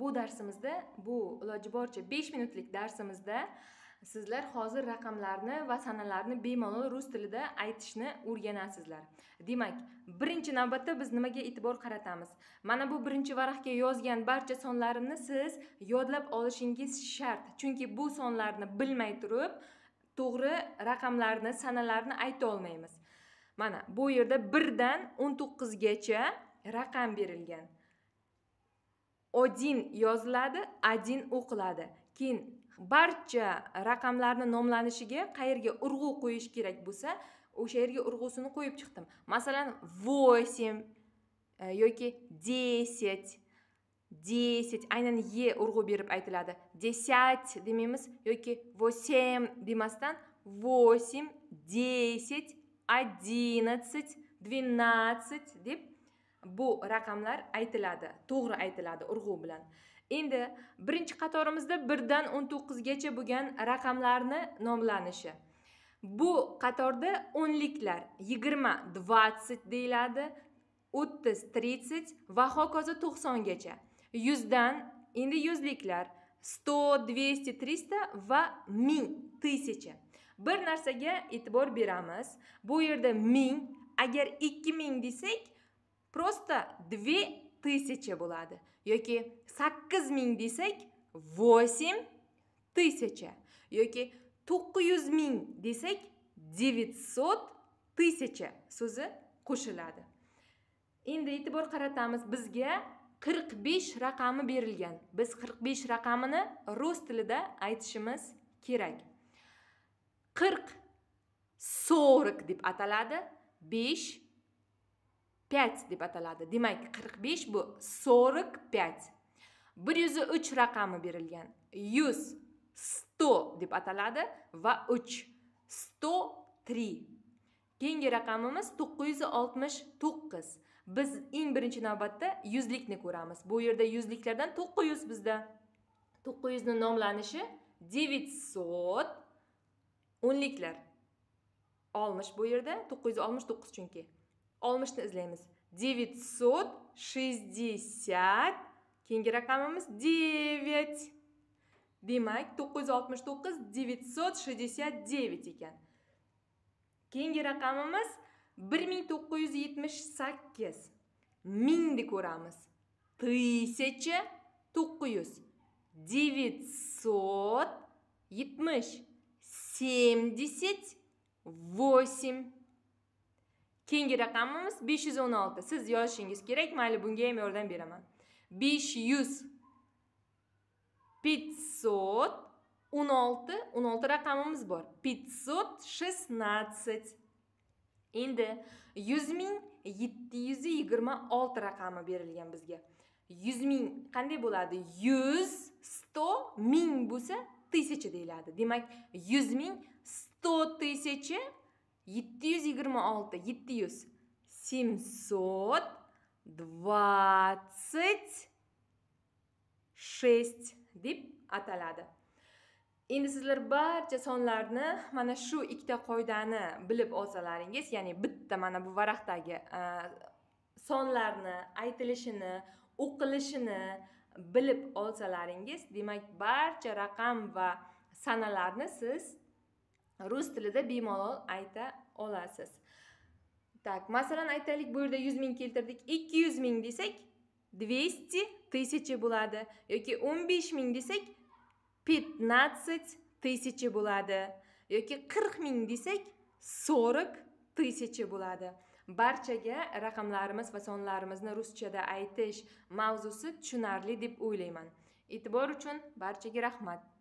bu darsimizda bu iloji boricha besh minutlik darsimizda sizlar hozir raqamlarni va sanalarni bemalol rus tilida aytishni o'rganasizlar demak birinchi navbatda biz nimaga e'tibor qaratamiz mana bu birinchi varaqga yozgan barcha sonlarimni siz yodlab olishingiz shart chunki bu sonlarni bilmay turib to'g'ri raqamlarni sanalarni ayta olmaymiz mana bu yerda birdan o'n to'qqizgacha raqam berilgan один yoziladi один o'qiladi keyin barcha raqamlarni nomlanishiga qayerga urg'u qo'yish kerak bo'lsa o'sha yerga urg'usini qo'yib chiqdim masalan восемь э, yoki десять десять aynan e urg'u berib aytiladi десять demaymiz yoki восемь demasdan восемь десять одиннадцать двенадцать deb bu raqamlar aytiladi to'g'ri aytiladi urg'u bilan endi birinchi qatorimizda birdan o'n to'qqizgacha bo'lgan raqamlarni nomlanishi bu qatorda o'nliklar yigirma двадцать deyiladi o'ttiz тридцать va hokazo to'qsongacha yuzdan endi yuzliklar sto двести триста va ming тысяча bir narsaga e'tibor beramiz bu yerda ming agar ikki ming desak просто две тысячи болады. Йоки саккыз ming десек, восемь тысяча Йоки to'qqiz yuz ming desak devetьсот тысяча Сузы qo'shiladi endi e'tibor бор bizga бізге 45 рақамы берілген. Біз 45 рақамыны рус rus tilida aytishimiz kerak 40 so'rik deb ataladi пять deb ataladi demak 45 bu сорок пять raqami berilgan 100, sto deb ataladi va 3. 103. три keyingi raqamimiz 969. biz eng birinchi navbatda yuzlikni ko'ramiz bu yerda yuzliklardan to'qqiz yuz bizda 900 ning nomlanishi devetьсот o'nliklar 60 bu yerda 969 chunki oltmishni izlaymiz 960 sot shestdesят 9. raqamimiz 969 969 to'qqiz yuz oltmish 1978. 1000 шестьдесят devet ekan keyingi raqamimiz bir keyingi raqamimiz besh yuz o'n olti siz yozishingiz kerak mayli bunga ham yordam beraman besh yuz пятьсот o'n olti o'n olti raqamimiz bor пятьсот шестнадцать endi yuz ming yetti yuz yigirma olti raqami berilgan bizga yuz ming qanday bo'ladi yuz sto ming bo'lsa тысяча deyiladi demak yuz ming sto тысяча yetti yuz yigirma olti yetti yuz семьсот двадцать шесть deb ataladi endi sizlar barcha sonlarni mana shu ikkita qoidani bilib olsalaringiz ya'ni bitta mana bu varaqdagi sonlarni aytilishini o'qilishini bilib olsalaringiz demak barcha raqam va sanalarni siz rus tilida bemalol ayta olasiz так masalan aytaylik bu yerda yuz ming keltirdik ikki yuz ming desak двести тысяча bo'ladi yoki o'n besh ming desak пятнадцать тысяча bo'ladi yoki qirq ming desak сорок тысяча bo'ladi barchaga raqamlarimiz va sonlarimizni ruschada aytish mavzusi tushunarli deb o'ylayman e'tibor uchun barchaga rahmat